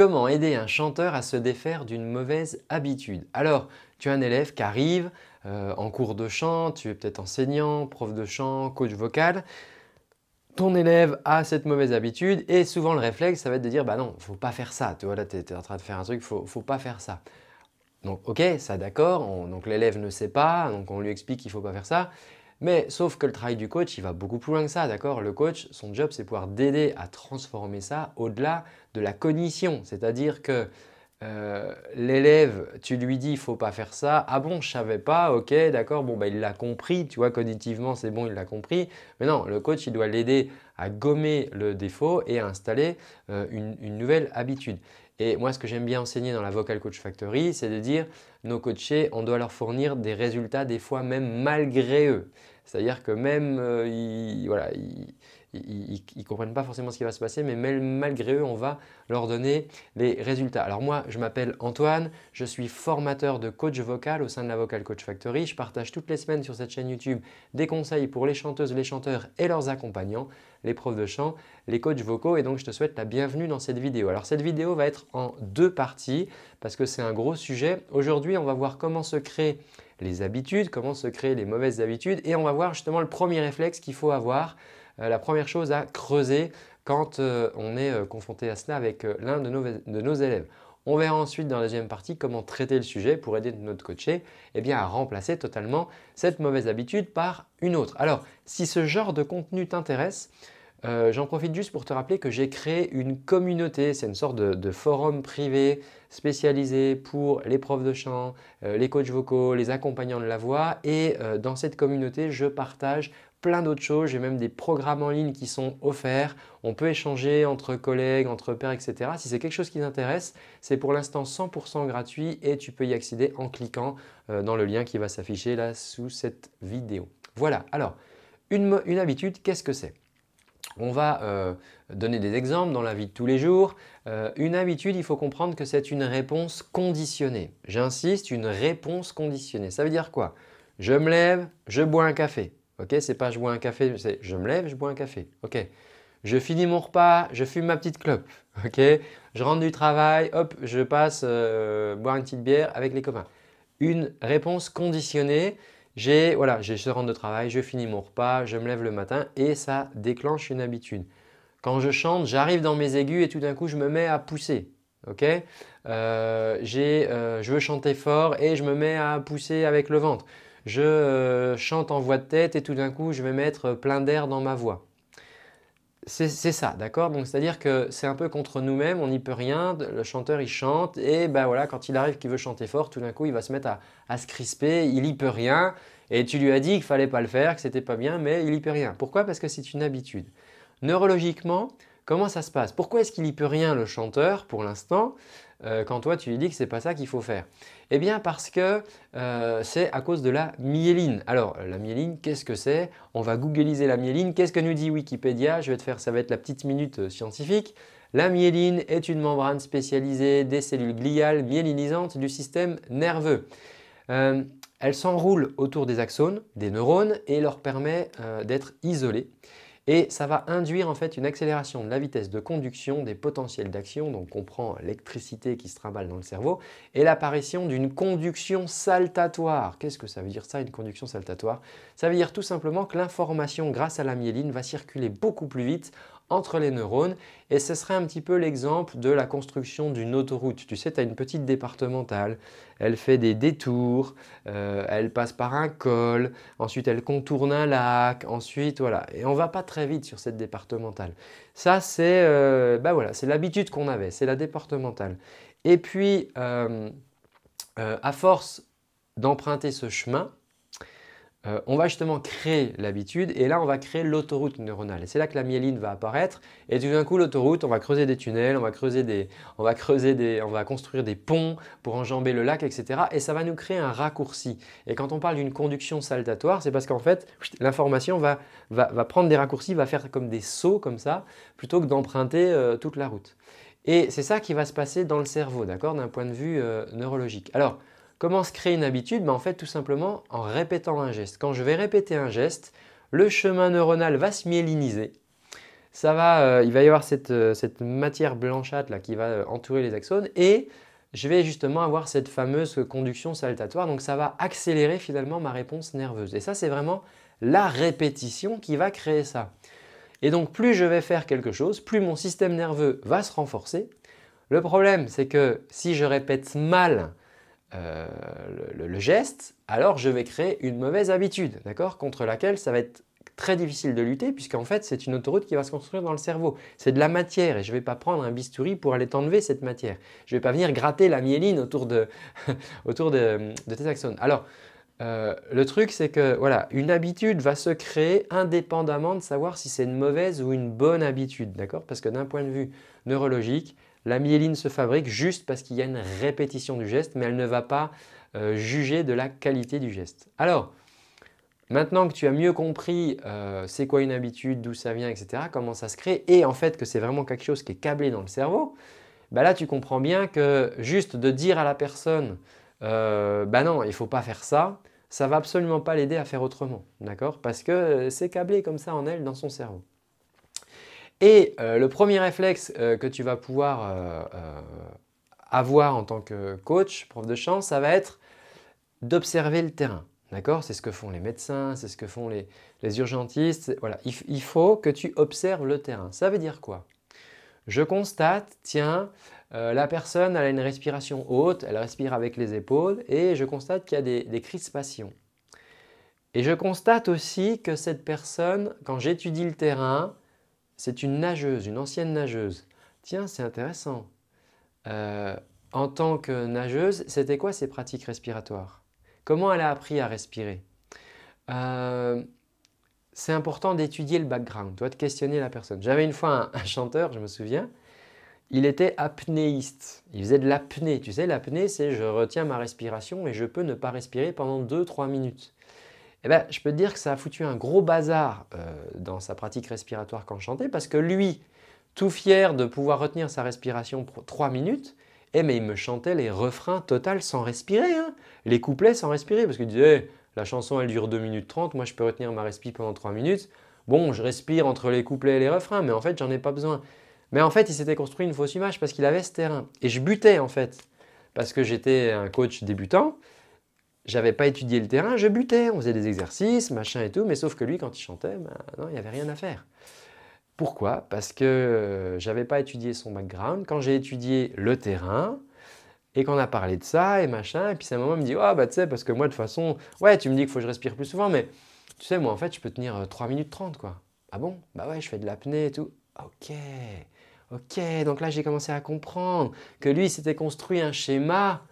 Comment aider un chanteur à se défaire d'une mauvaise habitude Alors, tu as un élève qui arrive euh, en cours de chant, tu es peut-être enseignant, prof de chant, coach vocal. Ton élève a cette mauvaise habitude et souvent le réflexe, ça va être de dire Bah non, faut pas faire ça. Tu vois, là, tu es, en train de faire un truc, ne faut pas faire ça. Donc, ok, ça d'accord, donc l'élève ne sait pas, donc on lui explique qu'il faut pas faire ça. Mais sauf que le travail du coach, il va beaucoup plus loin que ça, d'accord Le coach, son job, c'est pouvoir d'aider à transformer ça au-delà de la cognition. C'est-à-dire que euh, l'élève, tu lui dis, il faut pas faire ça. Ah bon, je savais pas. Ok, d'accord. Bon, bah, il l'a compris. Tu vois, cognitivement, c'est bon, il l'a compris. Mais non, le coach, il doit l'aider à gommer le défaut et à installer euh, une, une, nouvelle habitude. Et moi, ce que j'aime bien enseigner dans la Vocal Coach Factory, c'est de dire, nos coachés, on doit leur fournir des résultats, des fois même malgré eux. C'est-à-dire que même, euh, ils, voilà, ils, comprennent pas forcément ce qui va se passer, mais malgré eux, on va leur donner les résultats. Alors moi, je m'appelle Antoine, je suis formateur de coach vocal au sein de la Vocal Coach Factory. Je partage toutes les semaines sur cette chaîne YouTube des conseils pour les chanteuses, les chanteurs et leurs accompagnants, les profs de chant, les coachs vocaux. Et donc, je te souhaite la bienvenue dans cette vidéo. Alors cette vidéo va être en deux parties parce que c'est un gros sujet. Aujourd'hui, on va voir comment se créer les habitudes, comment se créer les mauvaises habitudes. Et on va voir justement le premier réflexe qu'il faut avoir, euh, la première chose à creuser quand euh, on est euh, confronté à cela avec l'un de nos, élèves. On verra ensuite dans la deuxième partie comment traiter le sujet pour aider notre coaché eh bien, à remplacer totalement cette mauvaise habitude par une autre. Alors, si ce genre de contenu t'intéresse, euh, j'en profite juste pour te rappeler que j'ai créé une communauté, c'est une sorte de, forum privé spécialisé pour les profs de chant, euh, les coachs vocaux, les accompagnants de la voix. Et euh, dans cette communauté, je partage plein d'autres choses. J'ai même des programmes en ligne qui sont offerts. On peut échanger entre collègues, entre pairs, etc. Si c'est quelque chose qui t'intéresse, c'est pour l'instant 100% gratuit et tu peux y accéder en cliquant dans le lien qui va s'afficher là sous cette vidéo. Voilà, alors une, une habitude, qu'est-ce que c'est on va euh, donner des exemples dans la vie de tous les jours. Euh, une habitude, il faut comprendre que c'est une réponse conditionnée. J'insiste, une réponse conditionnée. Ça veut dire quoi Je me lève, je bois un café. Ok, c'est pas je bois un café, c'est je me lève, je bois un café. Ok. Je finis mon repas, je fume ma petite clope. Ok. Je rentre du travail, hop, je passe euh, boire une petite bière avec les copains. Une réponse conditionnée j'ai voilà, ce rentre de travail, je finis mon repas, je me lève le matin et ça déclenche une habitude. Quand je chante, j'arrive dans mes aigus et tout d'un coup je me mets à pousser. Euh, euh, je veux chanter fort et je me mets à pousser avec le ventre. Je euh, chante en voix de tête et tout d'un coup je vais mettre plein d'air dans ma voix. C'est ça, d'accord Donc c'est-à-dire que c'est un peu contre nous-mêmes, on n'y peut rien, le chanteur il chante, et ben voilà, quand il arrive qu'il veut chanter fort, tout d'un coup il va se mettre à, se crisper, il n'y peut rien, et tu lui as dit qu'il fallait pas le faire, que c'était pas bien, mais il n'y peut rien. Pourquoi Parce que c'est une habitude. Neurologiquement, Comment ça se passe Pourquoi est-ce qu'il n'y peut rien le chanteur pour l'instant euh, quand toi tu lui dis que c'est pas ça qu'il faut faire Eh bien parce que euh, c'est à cause de la myéline. Alors la myéline, qu'est-ce que c'est On va googliser la myéline. Qu'est-ce que nous dit Wikipédia Je vais te faire, ça va être la petite minute euh, scientifique. La myéline est une membrane spécialisée des cellules gliales myélinisantes du système nerveux. elle s'enroule autour des axones, des neurones, et leur permet d'être isolée et ça va induire en fait une accélération de la vitesse de conduction des potentiels d'action, donc on prend l'électricité qui se trimballe dans le cerveau, et l'apparition d'une conduction saltatoire. Qu'est-ce que ça veut dire ça, une conduction saltatoire Ça veut dire tout simplement que l'information grâce à la myéline va circuler beaucoup plus vite entre les neurones et ce serait un petit peu l'exemple de la construction d'une autoroute. Tu sais, tu as une petite départementale, elle fait des détours, euh, elle passe par un col, ensuite elle contourne un lac, ensuite voilà. Et on va pas très vite sur cette départementale. Ça, c'est euh, bah voilà, l'habitude qu'on avait, c'est la départementale. Et puis, euh, à force d'emprunter ce chemin, euh, on va justement créer l'habitude et là on va créer l'autoroute neuronale. Et c'est là que la myéline va apparaître et tout d'un coup l'autoroute, on va creuser des tunnels, on va creuser des, on va creuser des, on va construire des ponts pour enjamber le lac, etc. Et ça va nous créer un raccourci. Et quand on parle d'une conduction saltatoire, c'est parce qu'en fait l'information va, prendre des raccourcis, va faire comme des sauts comme ça, plutôt que d'emprunter euh, toute la route. Et c'est ça qui va se passer dans le cerveau, d'accord, d'un point de vue euh, neurologique. Alors Comment se créer une habitude ben En fait, tout simplement en répétant un geste. Quand je vais répéter un geste, le chemin neuronal va se myéliniser. Ça va, euh, il va y avoir euh, cette, matière blanchâtre là, qui va euh, entourer les axones et je vais justement avoir cette fameuse conduction saltatoire. Donc ça va accélérer finalement ma réponse nerveuse. Et ça, c'est vraiment la répétition qui va créer ça. Et donc plus je vais faire quelque chose, plus mon système nerveux va se renforcer. Le problème, c'est que si je répète mal euh, le, geste, alors je vais créer une mauvaise habitude, d'accord Contre laquelle ça va être très difficile de lutter, puisqu'en fait, c'est une autoroute qui va se construire dans le cerveau. C'est de la matière, et je ne vais pas prendre un bistouri pour aller t'enlever cette matière. Je ne vais pas venir gratter la myéline autour de, autour de, tes axones. Alors, euh, le truc, c'est que voilà, une habitude va se créer indépendamment de savoir si c'est une mauvaise ou une bonne habitude, d'accord Parce que d'un point de vue neurologique, la myéline se fabrique juste parce qu'il y a une répétition du geste, mais elle ne va pas euh, juger de la qualité du geste. Alors, maintenant que tu as mieux compris euh, c'est quoi une habitude, d'où ça vient, etc., comment ça se crée, et en fait que c'est vraiment quelque chose qui est câblé dans le cerveau, bah là tu comprends bien que juste de dire à la personne euh, bah non, il ne faut pas faire ça, ça va absolument pas l'aider à faire autrement, d'accord Parce que c'est câblé comme ça en elle dans son cerveau. Et euh, le premier réflexe euh, que tu vas pouvoir euh, avoir en tant que coach, prof de chant, ça va être d'observer le terrain. D'accord C'est ce que font les médecins, c'est ce que font les, urgentistes. Voilà, il, faut que tu observes le terrain. Ça veut dire quoi Je constate, tiens, la personne elle a une respiration haute, elle respire avec les épaules, et je constate qu'il y a des, des crispations. Et je constate aussi que cette personne, quand j'étudie le terrain, c'est une nageuse, une ancienne nageuse. Tiens, c'est intéressant. Euh, en tant que nageuse, c'était quoi ses pratiques respiratoires Comment elle a appris à respirer euh, C'est important d'étudier le background, de questionner la personne. J'avais une fois un, chanteur, je me souviens, il était apnéiste. Il faisait de l'apnée. Tu sais, l'apnée, c'est je retiens ma respiration et je peux ne pas respirer pendant 2-3 minutes. Eh ben, je peux te dire que ça a foutu un gros bazar euh, dans sa pratique respiratoire quand je chantais, parce que lui, tout fier de pouvoir retenir sa respiration pour 3 minutes, eh mais ben, il me chantait les refrains total sans respirer, hein. les couplets sans respirer, parce qu'il disait eh, la chanson elle dure 2 minutes 30, moi je peux retenir ma respi pendant 3 minutes, bon je respire entre les couplets et les refrains, mais en fait j'en ai pas besoin. Mais en fait il s'était construit une fausse image parce qu'il avait ce terrain, et je butais en fait, parce que j'étais un coach débutant, j'avais pas étudié le terrain, je butais, on faisait des exercices, machin et tout, mais sauf que lui, quand il chantait, ben, non, il n'y avait rien à faire. Pourquoi Parce que euh, j'avais pas étudié son background. Quand j'ai étudié le terrain, et qu'on a parlé de ça et machin, et puis sa maman me dit Ah, bah tu sais, parce que moi, de toute façon, ouais, tu me dis qu'il faut que je respire plus souvent, mais tu sais, moi, en fait, je peux tenir 3 euh, minutes 30, quoi. Ah bon Bah ouais, je fais de l'apnée et tout. Ok, ok, donc là, j'ai commencé à comprendre que lui, il s'était construit un schéma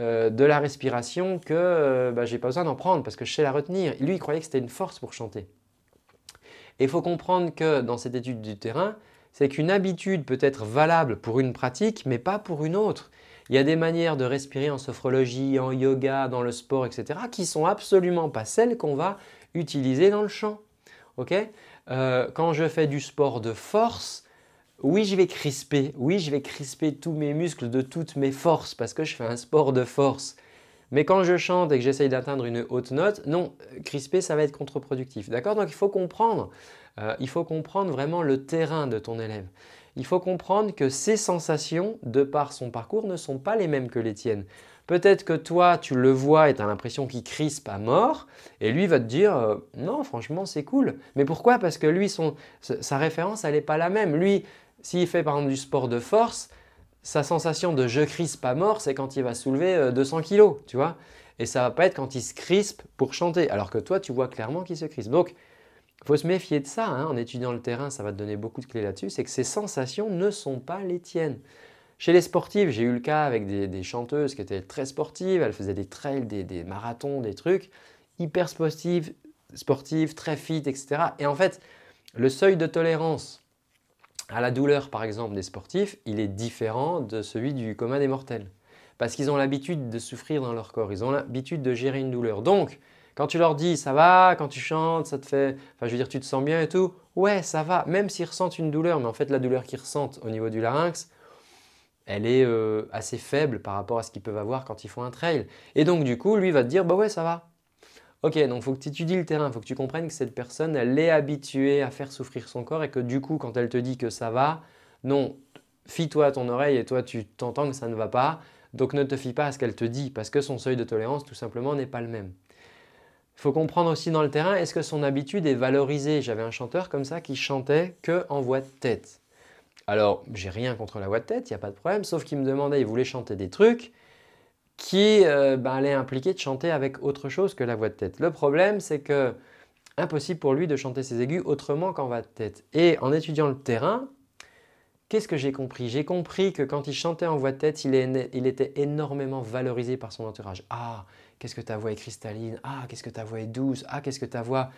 euh, de la respiration que je euh, bah, j'ai pas besoin d'en prendre parce que je sais la retenir. Lui, il croyait que c'était une force pour chanter. Et il faut comprendre que dans cette étude du terrain, c'est qu'une habitude peut être valable pour une pratique, mais pas pour une autre. Il y a des manières de respirer en sophrologie, en yoga, dans le sport, etc., qui sont absolument pas celles qu'on va utiliser dans le chant. Euh, quand je fais du sport de force, oui, je vais crisper, oui, je vais crisper tous mes muscles de toutes mes forces parce que je fais un sport de force. Mais quand je chante et que j'essaye d'atteindre une haute note, non, crisper, ça va être contre-productif. D'accord Donc il faut comprendre, euh, il faut comprendre vraiment le terrain de ton élève. Il faut comprendre que ses sensations, de par son parcours, ne sont pas les mêmes que les tiennes. Peut-être que toi, tu le vois et tu as l'impression qu'il crispe à mort, et lui va te dire euh, non, franchement, c'est cool. Mais pourquoi Parce que lui, sa référence, elle n'est pas la même. Lui, s'il fait par exemple du sport de force, sa sensation de je crispe pas mort, c'est quand il va soulever 200 euh, kg, tu vois. Et ça va pas être quand il se crispe pour chanter, alors que toi, tu vois clairement qu'il se crispe. Donc, faut se méfier de ça. Hein. En étudiant le terrain, ça va te donner beaucoup de clés là-dessus. C'est que ces sensations ne sont pas les tiennes. Chez les sportives, j'ai eu le cas avec des, chanteuses qui étaient très sportives. Elles faisaient des trails, des, des marathons, des trucs hyper sportives, sportives, très fit, etc. Et en fait, le seuil de tolérance à la douleur, par exemple, des sportifs, il est différent de celui du commun des mortels. Parce qu'ils ont l'habitude de souffrir dans leur corps, ils ont l'habitude de gérer une douleur. Donc, quand tu leur dis ça va, quand tu chantes, ça te fait. Enfin, je veux dire, tu te sens bien et tout, ouais, ça va, même s'ils ressentent une douleur, mais en fait, la douleur qu'ils ressentent au niveau du larynx, elle est euh, assez faible par rapport à ce qu'ils peuvent avoir quand ils font un trail. Et donc, du coup, lui va te dire bah ouais, ça va, Ok, donc faut que tu étudies le terrain, il faut que tu comprennes que cette personne, elle est habituée à faire souffrir son corps et que du coup, quand elle te dit que ça va, non, fie-toi à ton oreille et toi, tu t'entends que ça ne va pas, donc ne te fie pas à ce qu'elle te dit parce que son seuil de tolérance, tout simplement, n'est pas le même. Il faut comprendre aussi dans le terrain, est-ce que son habitude est valorisée J'avais un chanteur comme ça qui chantait que en voix de tête. Alors, j'ai rien contre la voix de tête, il n'y a pas de problème, sauf qu'il me demandait, il voulait chanter des trucs qui euh, ben, allait impliquer de chanter avec autre chose que la voix de tête. Le problème, c'est que impossible pour lui de chanter ses aigus autrement qu'en voix de tête. Et en étudiant le terrain, qu'est-ce que j'ai compris J'ai compris que quand il chantait en voix de tête, il, était énormément valorisé par son entourage. Ah, qu'est-ce que ta voix est cristalline Ah, qu'est-ce que ta voix est douce Ah, qu'est-ce que ta voix...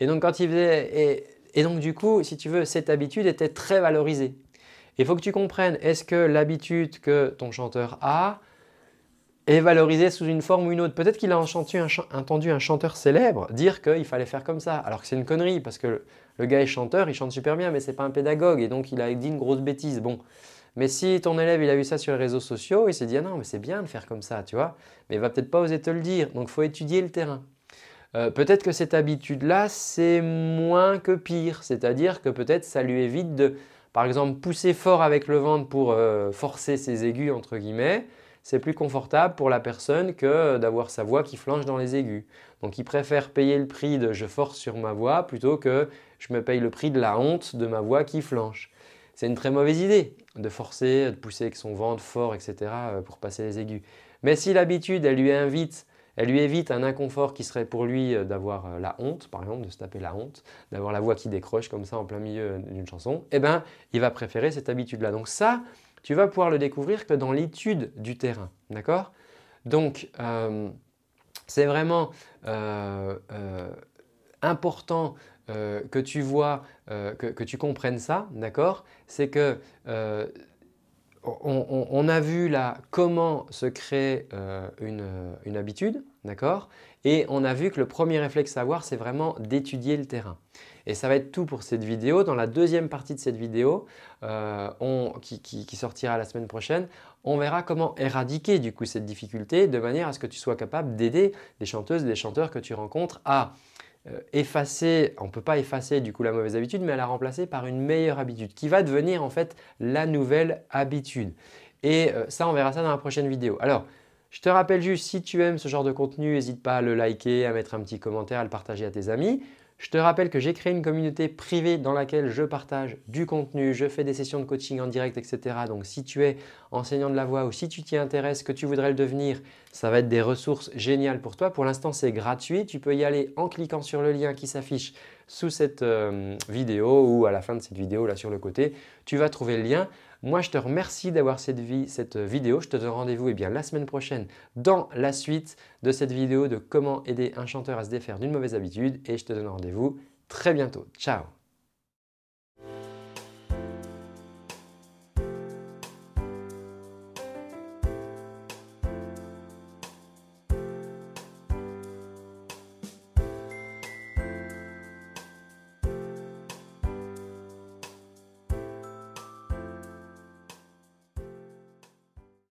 Et donc, quand il faisait... Et, et donc, du coup, si tu veux, cette habitude était très valorisée. Il faut que tu comprennes, est-ce que l'habitude que ton chanteur a, et valorisé sous une forme ou une autre. Peut-être qu'il a entendu un, chanteur célèbre dire qu'il fallait faire comme ça, alors que c'est une connerie, parce que le, gars est chanteur, il chante super bien, mais c'est pas un pédagogue, et donc il a dit une grosse bêtise. Bon. Mais si ton élève, il a vu ça sur les réseaux sociaux, il s'est dit ah non, mais c'est bien de faire comme ça, tu vois, mais il va peut-être pas oser te le dire, donc faut étudier le terrain. Euh, peut-être que cette habitude-là, c'est moins que pire, c'est-à-dire que peut-être ça lui évite de, par exemple, pousser fort avec le ventre pour euh, forcer ses aigus, entre guillemets, c'est plus confortable pour la personne que d'avoir sa voix qui flanche dans les aigus. Donc il préfère payer le prix de je force sur ma voix plutôt que je me paye le prix de la honte de ma voix qui flanche. C'est une très mauvaise idée de forcer, de pousser avec son ventre fort, etc. Euh, pour passer les aigus. Mais si l'habitude, elle lui invite elle lui évite un inconfort qui serait pour lui euh, d'avoir euh, la honte, par exemple, de se taper la honte, d'avoir la voix qui décroche comme ça en plein milieu d'une chanson, eh bien, il va préférer cette habitude-là. Donc ça, tu vas pouvoir le découvrir que dans l'étude du terrain. D'accord Donc, euh, c'est vraiment euh, euh, important que tu vois, que, tu comprennes ça, d'accord C'est que on, a vu comment se crée euh, une, habitude, d'accord Et on a vu que le premier réflexe à avoir, c'est vraiment d'étudier le terrain. Et ça va être tout pour cette vidéo. Dans la deuxième partie de cette vidéo, euh, qui, sortira la semaine prochaine, on verra comment éradiquer du coup cette difficulté de manière à ce que tu sois capable d'aider les chanteuses, et les chanteurs que tu rencontres à euh, effacer, on ne peut pas effacer du coup la mauvaise habitude, mais à la remplacer par une meilleure habitude qui va devenir en fait la nouvelle habitude. Et euh, ça, on verra ça dans la prochaine vidéo. Alors, je te rappelle juste, si tu aimes ce genre de contenu, n'hésite pas à le liker, à mettre un petit commentaire, à le partager à tes amis. Je te rappelle que j'ai créé une communauté privée dans laquelle je partage du contenu, je fais des sessions de coaching en direct, etc. Donc si tu es enseignant de la voix ou si tu t'y intéresses, que tu voudrais le devenir, ça va être des ressources géniales pour toi. Pour l'instant, c'est gratuit. Tu peux y aller en cliquant sur le lien qui s'affiche sous cette euh, vidéo ou à la fin de cette vidéo là sur le côté. Tu vas trouver le lien. Moi, je te remercie d'avoir cette, vie, cette euh, vidéo. Je te donne rendez-vous eh bien, la semaine prochaine dans la suite de cette vidéo de comment aider un chanteur à se défaire d'une mauvaise habitude. Et je te donne rendez-vous très bientôt. Ciao